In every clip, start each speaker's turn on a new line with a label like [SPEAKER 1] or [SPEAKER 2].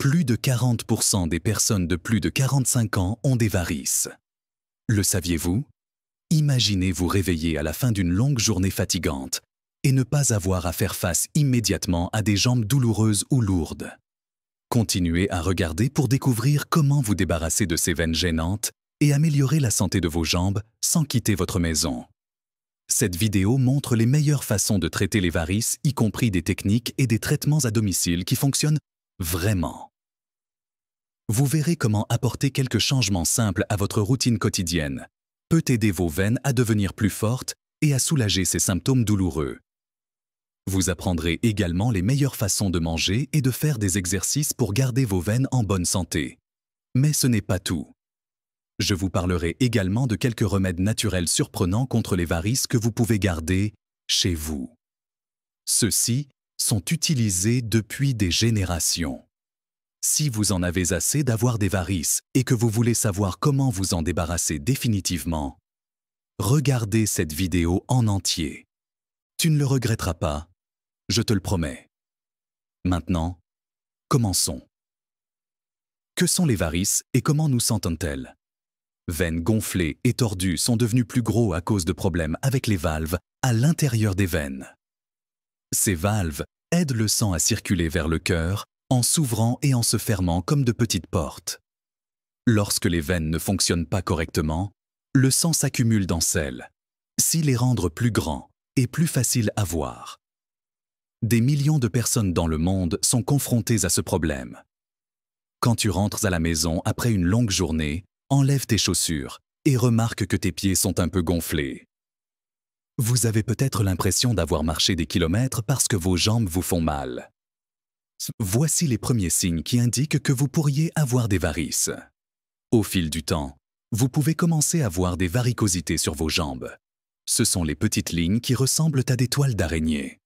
[SPEAKER 1] plus de 40% des personnes de plus de 45 ans ont des varices. Le saviez-vous Imaginez vous réveiller à la fin d'une longue journée fatigante et ne pas avoir à faire face immédiatement à des jambes douloureuses ou lourdes. Continuez à regarder pour découvrir comment vous débarrasser de ces veines gênantes et améliorer la santé de vos jambes sans quitter votre maison. Cette vidéo montre les meilleures façons de traiter les varices, y compris des techniques et des traitements à domicile qui fonctionnent vraiment vous verrez comment apporter quelques changements simples à votre routine quotidienne peut aider vos veines à devenir plus fortes et à soulager ces symptômes douloureux. Vous apprendrez également les meilleures façons de manger et de faire des exercices pour garder vos veines en bonne santé. Mais ce n'est pas tout. Je vous parlerai également de quelques remèdes naturels surprenants contre les varices que vous pouvez garder chez vous. Ceux-ci sont utilisés depuis des générations. Si vous en avez assez d'avoir des varices et que vous voulez savoir comment vous en débarrasser définitivement, regardez cette vidéo en entier. Tu ne le regretteras pas, je te le promets. Maintenant, commençons. Que sont les varices et comment nous s'entendent-elles Veines gonflées et tordues sont devenues plus gros à cause de problèmes avec les valves à l'intérieur des veines. Ces valves aident le sang à circuler vers le cœur en s'ouvrant et en se fermant comme de petites portes. Lorsque les veines ne fonctionnent pas correctement, le sang s'accumule dans celles, si les rendre plus grands et plus faciles à voir. Des millions de personnes dans le monde sont confrontées à ce problème. Quand tu rentres à la maison après une longue journée, enlève tes chaussures et remarque que tes pieds sont un peu gonflés. Vous avez peut-être l'impression d'avoir marché des kilomètres parce que vos jambes vous font mal. Voici les premiers signes qui indiquent que vous pourriez avoir des varices. Au fil du temps, vous pouvez commencer à voir des varicosités sur vos jambes. Ce sont les petites lignes qui ressemblent à des toiles d'araignée.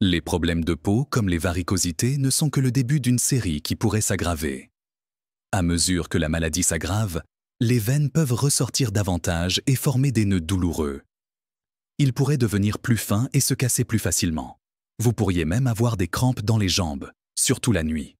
[SPEAKER 1] Les problèmes de peau, comme les varicosités, ne sont que le début d'une série qui pourrait s'aggraver. À mesure que la maladie s'aggrave, les veines peuvent ressortir davantage et former des nœuds douloureux. Ils pourraient devenir plus fins et se casser plus facilement. Vous pourriez même avoir des crampes dans les jambes, surtout la nuit.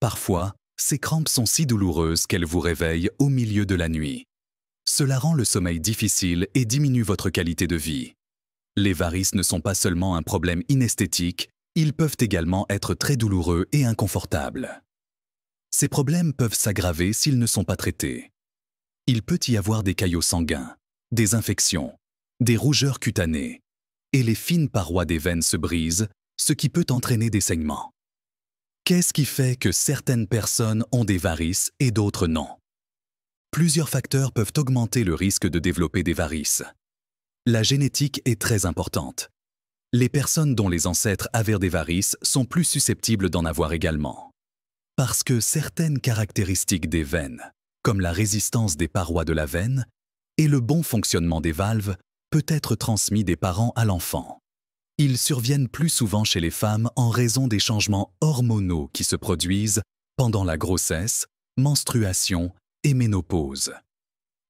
[SPEAKER 1] Parfois, ces crampes sont si douloureuses qu'elles vous réveillent au milieu de la nuit. Cela rend le sommeil difficile et diminue votre qualité de vie. Les varices ne sont pas seulement un problème inesthétique, ils peuvent également être très douloureux et inconfortables. Ces problèmes peuvent s'aggraver s'ils ne sont pas traités. Il peut y avoir des caillots sanguins, des infections, des rougeurs cutanées, et les fines parois des veines se brisent, ce qui peut entraîner des saignements. Qu'est-ce qui fait que certaines personnes ont des varices et d'autres non Plusieurs facteurs peuvent augmenter le risque de développer des varices. La génétique est très importante. Les personnes dont les ancêtres avaient des varices sont plus susceptibles d'en avoir également. Parce que certaines caractéristiques des veines, comme la résistance des parois de la veine et le bon fonctionnement des valves, peut être transmis des parents à l'enfant. Ils surviennent plus souvent chez les femmes en raison des changements hormonaux qui se produisent pendant la grossesse, menstruation et ménopause.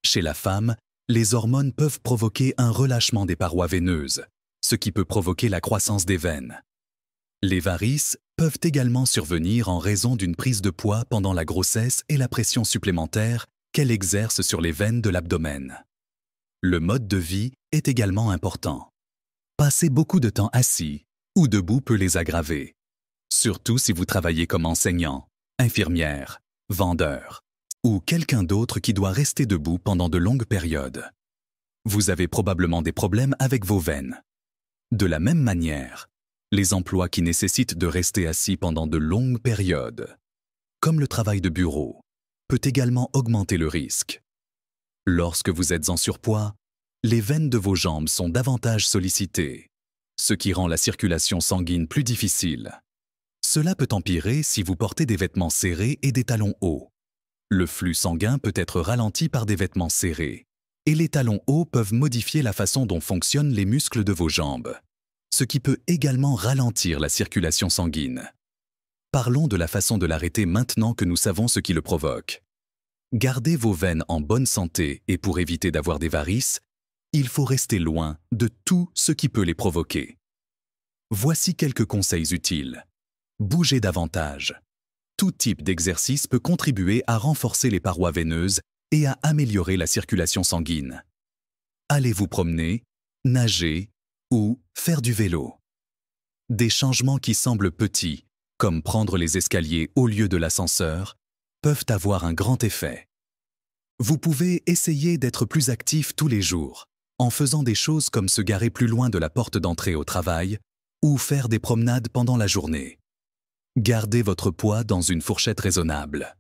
[SPEAKER 1] Chez la femme, les hormones peuvent provoquer un relâchement des parois veineuses, ce qui peut provoquer la croissance des veines. Les varices peuvent également survenir en raison d'une prise de poids pendant la grossesse et la pression supplémentaire qu'elle exerce sur les veines de l'abdomen. Le mode de vie est également important. Passer beaucoup de temps assis ou debout peut les aggraver, surtout si vous travaillez comme enseignant, infirmière, vendeur ou quelqu'un d'autre qui doit rester debout pendant de longues périodes. Vous avez probablement des problèmes avec vos veines. De la même manière, les emplois qui nécessitent de rester assis pendant de longues périodes, comme le travail de bureau, peut également augmenter le risque. Lorsque vous êtes en surpoids, les veines de vos jambes sont davantage sollicitées, ce qui rend la circulation sanguine plus difficile. Cela peut empirer si vous portez des vêtements serrés et des talons hauts. Le flux sanguin peut être ralenti par des vêtements serrés, et les talons hauts peuvent modifier la façon dont fonctionnent les muscles de vos jambes, ce qui peut également ralentir la circulation sanguine. Parlons de la façon de l'arrêter maintenant que nous savons ce qui le provoque. Gardez vos veines en bonne santé et pour éviter d'avoir des varices, il faut rester loin de tout ce qui peut les provoquer. Voici quelques conseils utiles. Bougez davantage. Tout type d'exercice peut contribuer à renforcer les parois veineuses et à améliorer la circulation sanguine. Allez vous promener, nager ou faire du vélo. Des changements qui semblent petits, comme prendre les escaliers au lieu de l'ascenseur, peuvent avoir un grand effet. Vous pouvez essayer d'être plus actif tous les jours, en faisant des choses comme se garer plus loin de la porte d'entrée au travail ou faire des promenades pendant la journée. Gardez votre poids dans une fourchette raisonnable.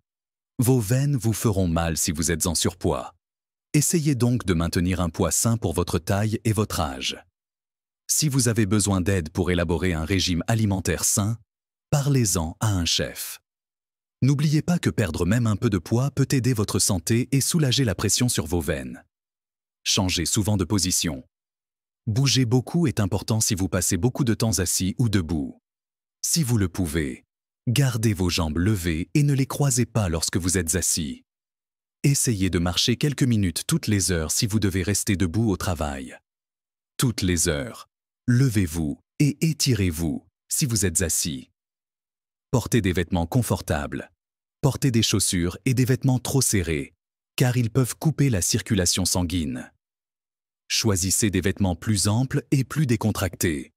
[SPEAKER 1] Vos veines vous feront mal si vous êtes en surpoids. Essayez donc de maintenir un poids sain pour votre taille et votre âge. Si vous avez besoin d'aide pour élaborer un régime alimentaire sain, parlez-en à un chef. N'oubliez pas que perdre même un peu de poids peut aider votre santé et soulager la pression sur vos veines. Changez souvent de position. Bouger beaucoup est important si vous passez beaucoup de temps assis ou debout. Si vous le pouvez, gardez vos jambes levées et ne les croisez pas lorsque vous êtes assis. Essayez de marcher quelques minutes toutes les heures si vous devez rester debout au travail. Toutes les heures. Levez-vous et étirez-vous si vous êtes assis. Portez des vêtements confortables. Portez des chaussures et des vêtements trop serrés, car ils peuvent couper la circulation sanguine. Choisissez des vêtements plus amples et plus décontractés.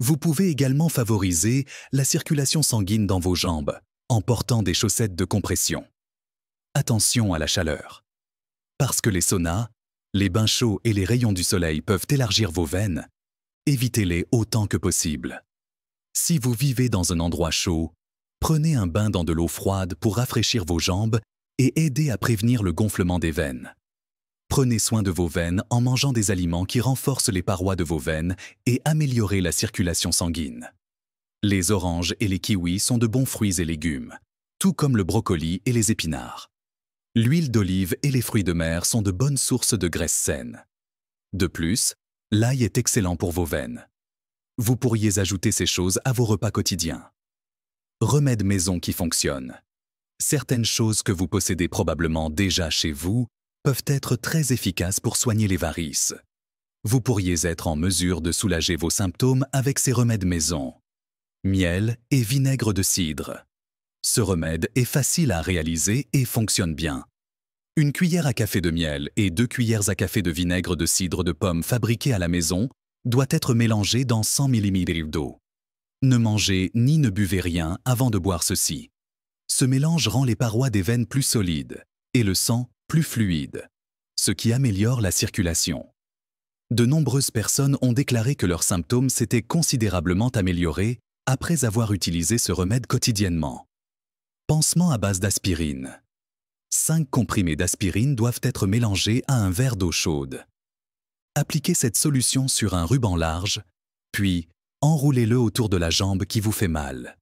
[SPEAKER 1] Vous pouvez également favoriser la circulation sanguine dans vos jambes en portant des chaussettes de compression. Attention à la chaleur. Parce que les saunas, les bains chauds et les rayons du soleil peuvent élargir vos veines, évitez-les autant que possible. Si vous vivez dans un endroit chaud, prenez un bain dans de l'eau froide pour rafraîchir vos jambes et aider à prévenir le gonflement des veines. Prenez soin de vos veines en mangeant des aliments qui renforcent les parois de vos veines et améliorer la circulation sanguine. Les oranges et les kiwis sont de bons fruits et légumes, tout comme le brocoli et les épinards. L'huile d'olive et les fruits de mer sont de bonnes sources de graisse saine. De plus, l'ail est excellent pour vos veines. Vous pourriez ajouter ces choses à vos repas quotidiens. Remèdes maison qui fonctionnent. Certaines choses que vous possédez probablement déjà chez vous peuvent être très efficaces pour soigner les varices. Vous pourriez être en mesure de soulager vos symptômes avec ces remèdes maison. Miel et vinaigre de cidre. Ce remède est facile à réaliser et fonctionne bien. Une cuillère à café de miel et deux cuillères à café de vinaigre de cidre de pomme fabriqué à la maison doit être mélangée dans 100 ml d'eau. Ne mangez ni ne buvez rien avant de boire ceci. Ce mélange rend les parois des veines plus solides et le sang plus fluide, ce qui améliore la circulation. De nombreuses personnes ont déclaré que leurs symptômes s'étaient considérablement améliorés après avoir utilisé ce remède quotidiennement. Pansement à base d'aspirine. 5 comprimés d'aspirine doivent être mélangés à un verre d'eau chaude. Appliquez cette solution sur un ruban large, puis enroulez-le autour de la jambe qui vous fait mal.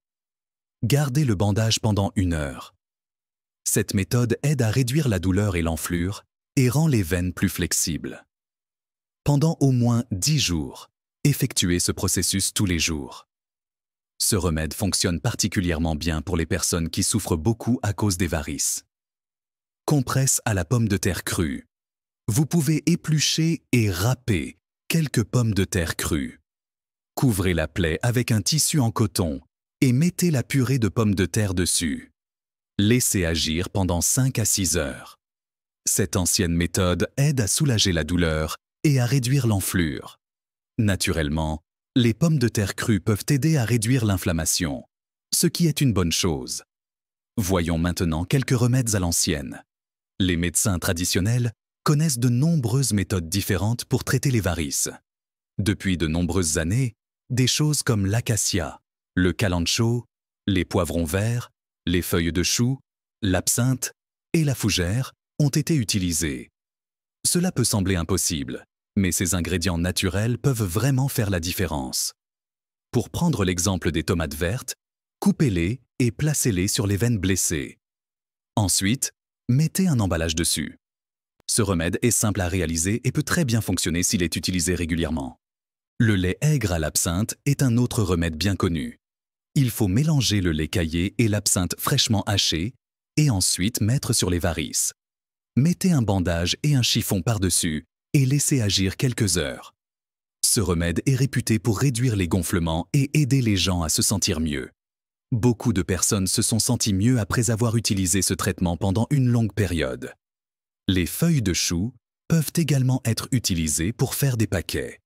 [SPEAKER 1] Gardez le bandage pendant une heure. Cette méthode aide à réduire la douleur et l'enflure et rend les veines plus flexibles. Pendant au moins 10 jours, effectuez ce processus tous les jours. Ce remède fonctionne particulièrement bien pour les personnes qui souffrent beaucoup à cause des varices. Compresse à la pomme de terre crue. Vous pouvez éplucher et râper quelques pommes de terre crues. Couvrez la plaie avec un tissu en coton et mettez la purée de pommes de terre dessus. Laissez agir pendant 5 à 6 heures. Cette ancienne méthode aide à soulager la douleur et à réduire l'enflure. Naturellement, les pommes de terre crues peuvent aider à réduire l'inflammation, ce qui est une bonne chose. Voyons maintenant quelques remèdes à l'ancienne. Les médecins traditionnels connaissent de nombreuses méthodes différentes pour traiter les varices. Depuis de nombreuses années, des choses comme l'acacia, le calancho, les poivrons verts, les feuilles de chou, l'absinthe et la fougère ont été utilisées. Cela peut sembler impossible, mais ces ingrédients naturels peuvent vraiment faire la différence. Pour prendre l'exemple des tomates vertes, coupez-les et placez-les sur les veines blessées. Ensuite, mettez un emballage dessus. Ce remède est simple à réaliser et peut très bien fonctionner s'il est utilisé régulièrement. Le lait aigre à l'absinthe est un autre remède bien connu. Il faut mélanger le lait caillé et l'absinthe fraîchement haché et ensuite mettre sur les varices. Mettez un bandage et un chiffon par-dessus et laissez agir quelques heures. Ce remède est réputé pour réduire les gonflements et aider les gens à se sentir mieux. Beaucoup de personnes se sont senties mieux après avoir utilisé ce traitement pendant une longue période. Les feuilles de chou peuvent également être utilisées pour faire des paquets.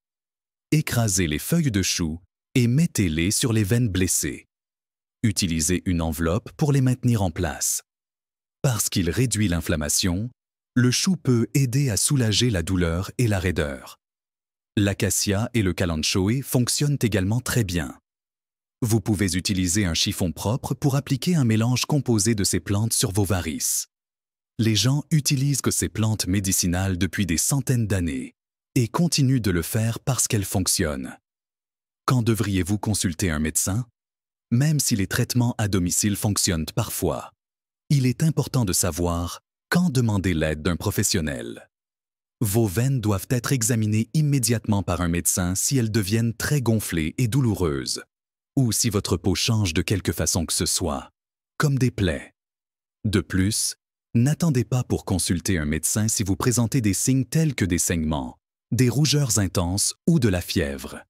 [SPEAKER 1] Écrasez les feuilles de chou et mettez-les sur les veines blessées. Utilisez une enveloppe pour les maintenir en place. Parce qu'il réduit l'inflammation, le chou peut aider à soulager la douleur et la raideur. L'acacia et le calanchoe fonctionnent également très bien. Vous pouvez utiliser un chiffon propre pour appliquer un mélange composé de ces plantes sur vos varices. Les gens utilisent ces plantes médicinales depuis des centaines d'années et continuent de le faire parce qu'elles fonctionnent quand devriez-vous consulter un médecin Même si les traitements à domicile fonctionnent parfois, il est important de savoir quand demander l'aide d'un professionnel. Vos veines doivent être examinées immédiatement par un médecin si elles deviennent très gonflées et douloureuses, ou si votre peau change de quelque façon que ce soit, comme des plaies. De plus, n'attendez pas pour consulter un médecin si vous présentez des signes tels que des saignements, des rougeurs intenses ou de la fièvre.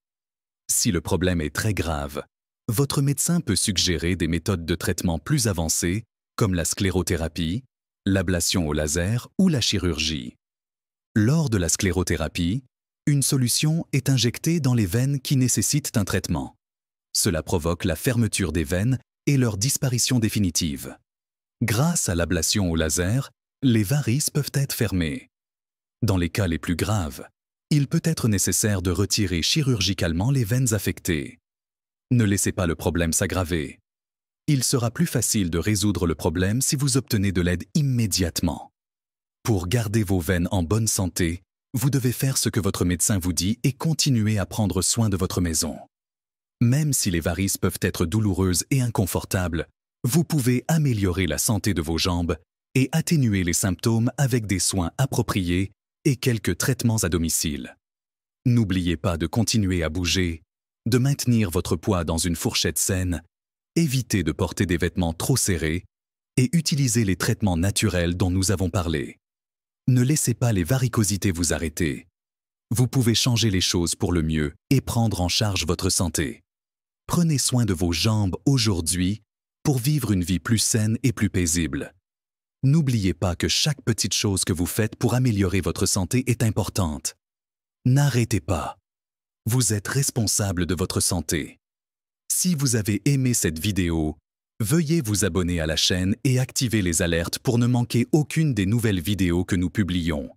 [SPEAKER 1] Si le problème est très grave, votre médecin peut suggérer des méthodes de traitement plus avancées, comme la sclérothérapie, l'ablation au laser ou la chirurgie. Lors de la sclérothérapie, une solution est injectée dans les veines qui nécessitent un traitement. Cela provoque la fermeture des veines et leur disparition définitive. Grâce à l'ablation au laser, les varices peuvent être fermées. Dans les cas les plus graves, il peut être nécessaire de retirer chirurgicalement les veines affectées. Ne laissez pas le problème s'aggraver. Il sera plus facile de résoudre le problème si vous obtenez de l'aide immédiatement. Pour garder vos veines en bonne santé, vous devez faire ce que votre médecin vous dit et continuer à prendre soin de votre maison. Même si les varices peuvent être douloureuses et inconfortables, vous pouvez améliorer la santé de vos jambes et atténuer les symptômes avec des soins appropriés et quelques traitements à domicile. N'oubliez pas de continuer à bouger, de maintenir votre poids dans une fourchette saine, évitez de porter des vêtements trop serrés et utilisez les traitements naturels dont nous avons parlé. Ne laissez pas les varicosités vous arrêter. Vous pouvez changer les choses pour le mieux et prendre en charge votre santé. Prenez soin de vos jambes aujourd'hui pour vivre une vie plus saine et plus paisible. N'oubliez pas que chaque petite chose que vous faites pour améliorer votre santé est importante. N'arrêtez pas. Vous êtes responsable de votre santé. Si vous avez aimé cette vidéo, veuillez vous abonner à la chaîne et activer les alertes pour ne manquer aucune des nouvelles vidéos que nous publions.